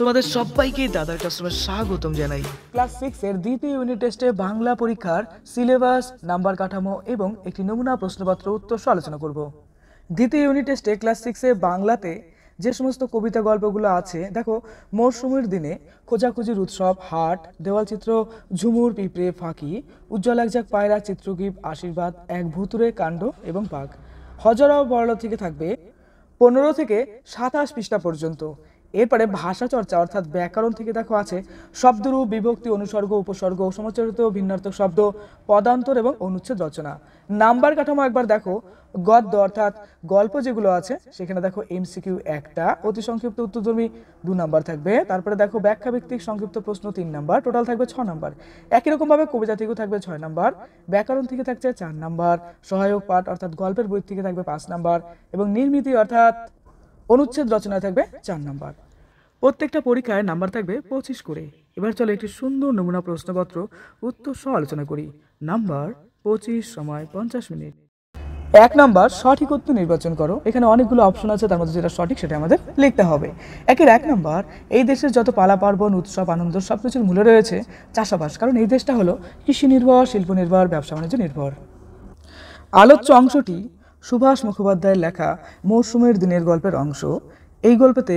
তোমাদের সবাইকে দাদার কাস্টমার স্বাগতম জানাই ক্লাস সিক্স এর দ্বিতীয় ইউনিট টেস্টে বাংলা পরীক্ষার সিলেবাস নাম্বার কাঠামো এবং একটি নমুনা প্রশ্নপত্র উত্তর সহ আলোচনা করব দ্বিতীয় ইউনিট টেস্টে ক্লাস সিক্সে বাংলাতে যে সমস্ত কবিতা গল্পগুলো আছে দেখো মরশুমের দিনে খোঁজাখুঁজির উৎসব হাট দেওয়াল চিত্র ঝুমুর পিঁপড়ে ফাঁকি উজ্জ্বল একজাক পায়রা চিত্রগীপ আশীর্বাদ এক ভুতুরে কাণ্ড এবং পাক হজরাও বড়ল থেকে থাকবে পনেরো থেকে সাতাশ পৃষ্ঠা পর্যন্ত এরপরে ভাষা চর্চা অর্থাৎ ব্যাকরণ থেকে দেখো আছে শব্দরূপ বিভক্তি অনুসর্গ উপসর্গ সমচরিত ভিন্নার্থক শব্দ পদান্তর এবং অনুচ্ছেদ রচনা নাম্বার কাঠামো একবার দেখো গদ্য অর্থাৎ গল্প যেগুলো আছে সেখানে দেখো এমসিকিউ একটা অতি সংক্ষিপ্ত উত্তরধর্মী দু নাম্বার থাকবে তারপরে দেখো ব্যাখ্যা ভিত্তিক সংক্ষিপ্ত প্রশ্ন তিন নাম্বার টোটাল থাকবে ছ নাম্বার একই রকমভাবে কবিতা থেকেও থাকবে ছয় নাম্বার ব্যাকরণ থেকে থাকছে চার নাম্বার সহায়ক পাঠ অর্থাৎ গল্পের বই থেকে থাকবে পাঁচ নাম্বার এবং নির্মিতি অর্থাৎ অনুচ্ছেদ রচনা থাকবে চার নাম্বার প্রত্যেকটা পরীক্ষায় নাম্বার থাকবে পঁচিশ করে এবার চলো একটি সুন্দর নমুনা প্রশ্নপত্র উত্তর সহ আলোচনা করি নাম্বার পঁচিশ সময় পঞ্চাশ মিনিট এক নাম্বার সঠিক উত্তর নির্বাচন করো এখানে অনেকগুলো অপশন আছে তার মধ্যে যেটা সঠিক সেটা আমাদের লিখতে হবে একের এক নাম্বার এই দেশের যত পালা পার্বণ উৎসব আনন্দ সব কিছুর মূলে রয়েছে চাষাবাস কারণ এই দেশটা হলো কৃষি নির্ভর শিল্প নির্ভর ব্যবসা বাণিজ্য নির্ভর আলোচ্য অংশটি সুভাষ মুখোপাধ্যায়ের লেখা মৌসুমের দিনের গল্পের অংশ এই গল্পতে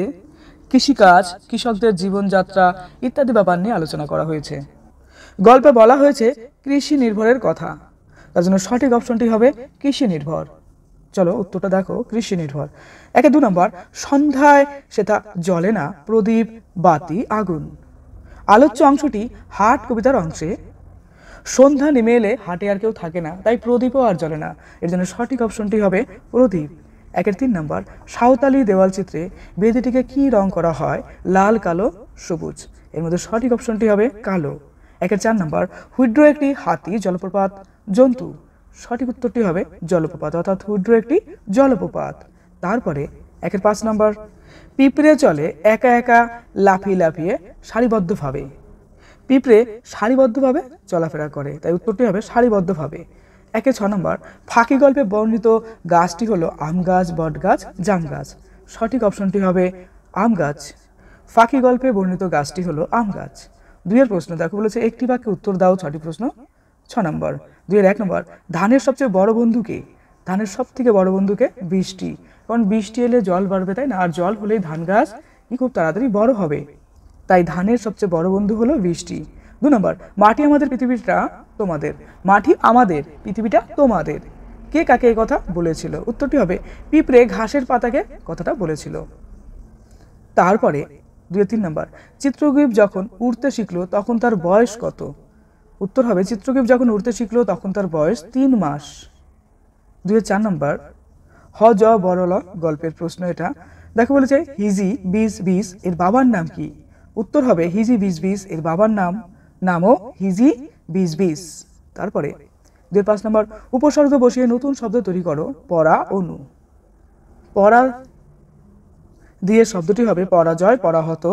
কৃষিকাজ কৃষকদের জীবনযাত্রা ইত্যাদি ব্যাপার নিয়ে আলোচনা করা হয়েছে গল্পে বলা হয়েছে কৃষি নির্ভরের কথা তার জন্য সঠিক অপশনটি হবে কৃষি নির্ভর চলো উত্তরটা দেখো কৃষি নির্ভর একে দু নম্বর সন্ধ্যায় সেটা জ্বলে না প্রদীপ বাতি আগুন আলোচ্য অংশটি হাট কবিতার অংশে সন্ধ্যা নেমে এলে হাটে আর কেউ থাকে না তাই প্রদীপও আর জ্বলে না এর জন্য সঠিক অপশনটি হবে প্রদীপ একের তিন নম্বর সাঁওতালি দেওয়াল চিত্রে বেদিটিকে কি রং করা হয় লাল কালো সবুজ এর মধ্যে সঠিক অপশনটি হবে কালো একের চার নম্বর হুইড্রো একটি হাতি জলপ্রপাত জন্তু সঠিক উত্তরটি হবে জলপ্রপাত অর্থাৎ হুইড্র একটি জলপ্রপাত তারপরে একের পাঁচ নম্বর পিঁপড়ে চলে একা একা লাফিয়ে লাফিয়ে সারিবদ্ধভাবে পিঁপড়ে সারিবদ্ধভাবে চলাফেরা করে তাই উত্তরটি হবে সারিবদ্ধভাবে একে ছ নম্বর ফাঁকি গল্পে বর্ণিত গাছটি হলো আম গাছ বট গাছ জাম গাছ সঠিক অপশনটি হবে আম গাছ ফাঁকি গল্পে বর্ণিত গাছটি হলো আম গাছ দুইয়ের প্রশ্ন দেখো বলেছে একটি বাক্যে উত্তর দাও ছটি প্রশ্ন ছ নম্বর দুইয়ের এক নম্বর ধানের সবচেয়ে বড় বন্ধুকে ধানের সব থেকে বড় বন্ধুকে বৃষ্টি কারণ বৃষ্টি এলে জল বাড়বে তাই না আর জল হলেই ধান গাছ কি খুব তাড়াতাড়ি বড় হবে তাই ধানের সবচেয়ে বড় বন্ধু হলো বৃষ্টি দু নম্বর মাটি আমাদের পৃথিবীটা তোমাদের মাটি আমাদের পৃথিবীটা তোমাদের কে কাকে এই কথা বলেছিল উত্তরটি হবে পিঁপড়ে ঘাসের পাতাকে কথাটা বলেছিল তারপরে দুই তিন নম্বর চিত্রগুপ যখন উড়তে শিখলো তখন তার বয়স কত উত্তর হবে চিত্রগুপ যখন উড়তে শিখলো তখন তার বয়স তিন মাস দুই চার নম্বর হ জ বড়ল গল্পের প্রশ্ন এটা দেখো বলেছে হিজি বিষ বিষ এর বাবার নাম কি উত্তর হবে হিজি বিজ এর বাবার নাম নামও হিজি বিজবিস তারপরে দুই পাঁচ নম্বর উপসর্গ বসিয়ে নতুন শব্দ তৈরি করো পরা অনু পরা দিয়ে শব্দটি হবে পরাজয় পরাহত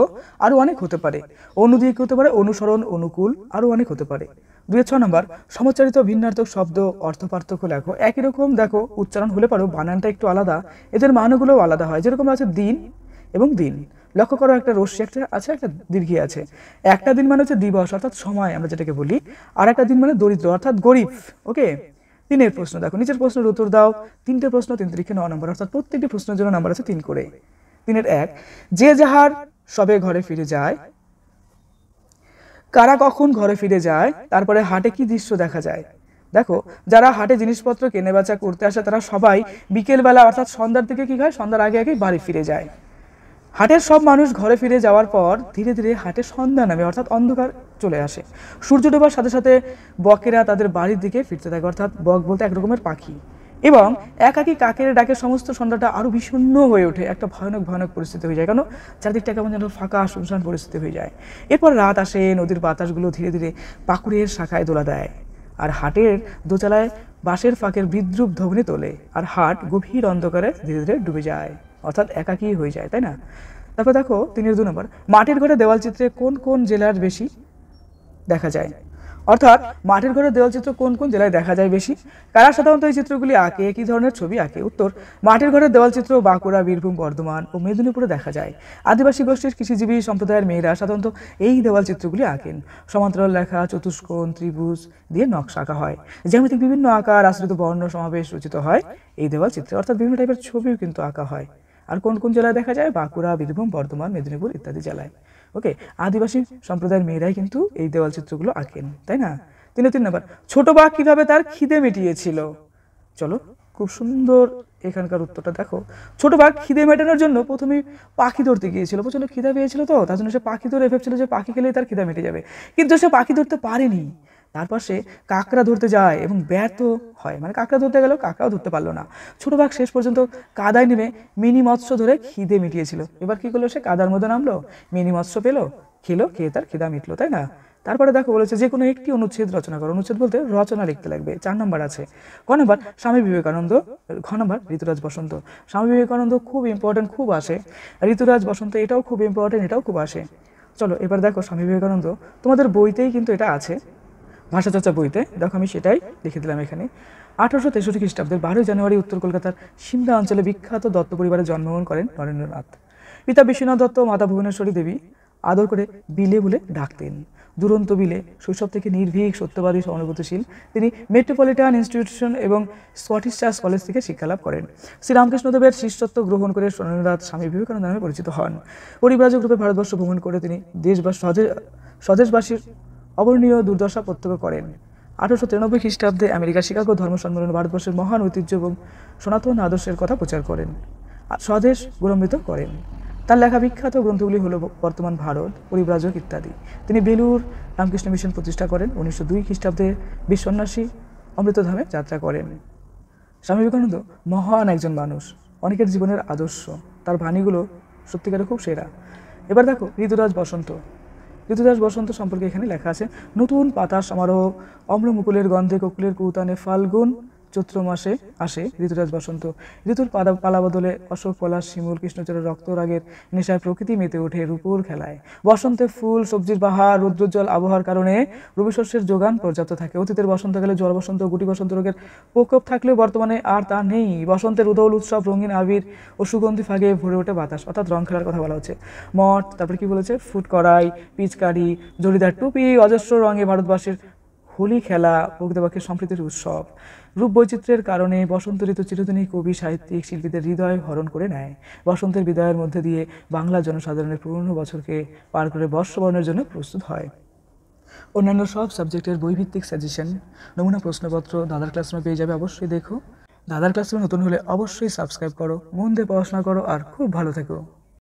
আরও অনেক হতে পারে অনু দিয়ে হতে পারে অনুসরণ অনুকূল আরও অনেক হতে পারে দুই ছ নম্বর সমচারিত ভিন্নার্থক শব্দ অর্থ পার্থক্য লেখো একই রকম দেখো উচ্চারণ হলে পারো বানানটা একটু আলাদা এদের মানগুলোও আলাদা হয় যেরকম আছে দিন এবং দিন লক্ষ্য করো একটা রশ্মি একটা আছে একটা দীর্ঘী আছে একটা দিন মানে হচ্ছে দিবস অর্থাৎ সময় আমরা যেটাকে বলি আর একটা দিন মানে দরিদ্র অর্থাৎ গরিব ওকে তিনের প্রশ্ন দেখো নিজের প্রশ্নের উত্তর দাও তিনটে প্রশ্ন তিন তারিখে ন নম্বর অর্থাৎ প্রত্যেকটি প্রশ্নের জন্য নাম্বার আছে তিন করে তিনের এক যে যাহার সবে ঘরে ফিরে যায় কারা কখন ঘরে ফিরে যায় তারপরে হাটে কি দৃশ্য দেখা যায় দেখো যারা হাটে জিনিসপত্র কেনে বেচা করতে আসে তারা সবাই বিকেলবেলা অর্থাৎ সন্ধ্যার দিকে কি হয় সন্ধ্যার আগে আগে বাড়ি ফিরে যায় হাটের সব মানুষ ঘরে ফিরে যাওয়ার পর ধীরে ধীরে হাটে সন্ধ্যা নামে অর্থাৎ অন্ধকার চলে আসে সূর্য ডোবার সাথে সাথে বকেরা তাদের বাড়ির দিকে ফিরতে থাকে অর্থাৎ বক বলতে এক রকমের পাখি এবং একাকি কাকের ডাকে সমস্ত সন্ধ্যাটা আরও বিষণ্ণ হয়ে ওঠে একটা ভয়ানক ভয়ানক পরিস্থিতি হয়ে যায় কেন চারদিকটা কেমন যেন ফাঁকা শুনশান পরিস্থিতি হয়ে যায় এরপর রাত আসে নদীর বাতাসগুলো ধীরে ধীরে পাকুড়ের শাখায় দোলা দেয় আর হাটের দোচালায় বাঁশের ফাঁকের বিদ্রুপ ধবনে তোলে আর হাট গভীর অন্ধকারে ধীরে ধীরে ডুবে যায় অর্থাৎ একাকী হয়ে যায় তাই না তারপর দেখো তিনের দু নম্বর মাটির ঘরে দেওয়াল চিত্রে কোন কোন জেলার বেশি দেখা যায় অর্থাৎ মাটির ঘরে দেওয়াল চিত্র কোন কোন জেলায় দেখা যায় বেশি কারা সাধারণত এই চিত্রগুলি আঁকে কী ধরনের ছবি আঁকে উত্তর মাটির ঘরে দেওয়াল চিত্র বাঁকুড়া বীরভূম বর্ধমান ও মেদিনীপুরে দেখা যায় আদিবাসী গোষ্ঠীর কৃষিজীবী সম্প্রদায়ের মেয়েরা সাধারণত এই দেওয়াল চিত্রগুলি আঁকেন সমান্তরাল লেখা চতুষ্কোণ ত্রিভুজ দিয়ে নকশা আঁকা হয় জ্যামিতিক বিভিন্ন আকার আশ্রিত বর্ণ সমাবেশ রচিত হয় এই দেওয়াল চিত্রে অর্থাৎ বিভিন্ন টাইপের ছবিও কিন্তু আঁকা হয় আর কোন কোন জেলায় দেখা যায় বাঁকুড়া বীরভূম বর্ধমান মেদিনীপুর ইত্যাদি জেলায় ওকে আদিবাসী সম্প্রদায়ের মেয়েরাই কিন্তু এই দেওয়াল চিত্রগুলো আঁকেন তাই না তিন তিন নাম্বার ছোট বাঘ কিভাবে তার খিদে মিটিয়েছিল চলো খুব সুন্দর এখানকার উত্তরটা দেখো ছোট বাঘ খিদে মেটানোর জন্য প্রথমে পাখি ধরতে গিয়েছিল প্রচন্ড খিদা পেয়েছিল তো তার জন্য সে পাখি ধরে ভেবেছিল যে পাখি খেলেই তার খিদা মেটে যাবে কিন্তু সে পাখি ধরতে পারেনি তারপর সে কাঁকড়া ধরতে যায় এবং ব্যর্থ হয় মানে কাঁকড়া ধরতে গেলেও কাঁকড়াও ধরতে পারলো না ছোটো বাঘ শেষ পর্যন্ত কাদায় নেমে মিনি মৎস্য ধরে খিদে মিটিয়েছিল এবার কী করলো সে কাদার মধ্যে নামলো মিনি মৎস্য পেলো খেলো খেয়ে তার খিদা মিটলো তাই না তারপরে দেখো বলেছে যে কোনো একটি অনুচ্ছেদ রচনা করো অনুচ্ছেদ বলতে রচনা লিখতে লাগবে চার নম্বর আছে ক নম্বর স্বামী বিবেকানন্দ ঘ নম্বর ঋতুরাজ বসন্ত স্বামী বিবেকানন্দ খুব ইম্পর্টেন্ট খুব আসে ঋতুরাজ বসন্ত এটাও খুব ইম্পর্টেন্ট এটাও খুব আসে চলো এবার দেখো স্বামী বিবেকানন্দ তোমাদের বইতেই কিন্তু এটা আছে ভাষা চর্চা বইতে দেখো আমি সেটাই লিখে দিলাম এখানে আঠারোশো তেষট্টি খ্রিস্টাব্দের বারোই জানুয়ারি উত্তর কলকাতার সিমলা অঞ্চলে বিখ্যাত দত্ত পরিবারে জন্মগ্রহণ করেন নরেন্দ্রনাথ পিতা বিশ্বনাথ দত্ত মাতা ভুবনেশ্বরী দেবী আদর করে বিলে বলে ডাকতেন দুরন্ত বিলে শৈশব থেকে নির্ভীক সত্যবাদী সহানুভূতিশীল তিনি মেট্রোপলিটান ইনস্টিটিউশন এবং স্কটিশ চার্চ কলেজ থেকে শিক্ষালাভ করেন শ্রীরামকৃষ্ণদেবের শিষ্যত্ব গ্রহণ করে সোনানীনাথ স্বামী বিবেকানন্দ নামে পরিচিত হন পরিব্রাজক রূপে ভারতবর্ষ ভ্রমণ করে তিনি দেশবাস স্বদেশবাসীর অবর্ণীয় দুর্দশা প্রত্যক্ষ করেন আঠারোশো তিরানব্বই খ্রিস্টাব্দে আমেরিকা শিকাগো ধর্ম সম্মেলন ভারতবর্ষের মহান ঐতিহ্য এবং সনাতন আদর্শের কথা প্রচার করেন স্বদেশ গৌরম্বিত করেন তার লেখা বিখ্যাত গ্রন্থগুলি হল বর্তমান ভারত পরিব্রাজক ইত্যাদি তিনি বেলুর রামকৃষ্ণ মিশন প্রতিষ্ঠা করেন উনিশশো দুই খ্রিস্টাব্দে বিশ্বন্যাসী অমৃতধামে যাত্রা করেন স্বামী বিবেকানন্দ মহান একজন মানুষ অনেকের জীবনের আদর্শ তার বাণীগুলো সত্যিকারে খুব সেরা এবার দেখো ঋতুরাজ বসন্ত ঋতুদাস বসন্ত সম্পর্কে এখানে লেখা আছে নতুন পাতা সমারোহ অম্র মুকুলের গন্ধে কোকুলের কুতানে ফাল্গুন চৈত্র মাসে আসে ঋতুরাজ বসন্ত ঋতুর পাদা বদলে অশোক পলাশ শিমুল রক্ত রাগের নেশায় প্রকৃতি মেতে ওঠে রূপুর খেলায় বসন্তে ফুল সবজির বাহার রৌদ্রোজ্জ্বল আবহাওয়ার কারণে রবিশস্যের যোগান পর্যাপ্ত থাকে অতীতের বসন্তকালে জল বসন্ত গুটি বসন্ত রোগের প্রকোপ থাকলেও বর্তমানে আর তা নেই বসন্তের উদৌল উৎসব রঙিন আবির ও সুগন্ধি ফাঁকে ভরে ওঠে বাতাস অর্থাৎ রং খেলার কথা বলা হচ্ছে মঠ তারপরে কি বলেছে ফুট কড়াই পিচকারি জড়িদার টুপি অজস্র রঙে ভারতবাসীর হোলি খেলা প্রকৃতপক্ষে সম্প্রীতির উৎসব রূপ বৈচিত্র্যের কারণে বসন্ত ঋতু চিরদিনই কবি সাহিত্যিক শিল্পীদের হৃদয় হরণ করে নেয় বসন্তের বিদায়ের মধ্যে দিয়ে বাংলা জনসাধারণের পুরনো বছরকে পার করে বর্ষবরণের জন্য প্রস্তুত হয় অন্যান্য সব সাবজেক্টের বৈভিত্তিক সাজেশন নমুনা প্রশ্নপত্র দাদার ক্লাসরুমে পেয়ে যাবে অবশ্যই দেখো দাদার ক্লাসরুমে নতুন হলে অবশ্যই সাবস্ক্রাইব করো মন দিয়ে পড়াশোনা করো আর খুব ভালো থেকো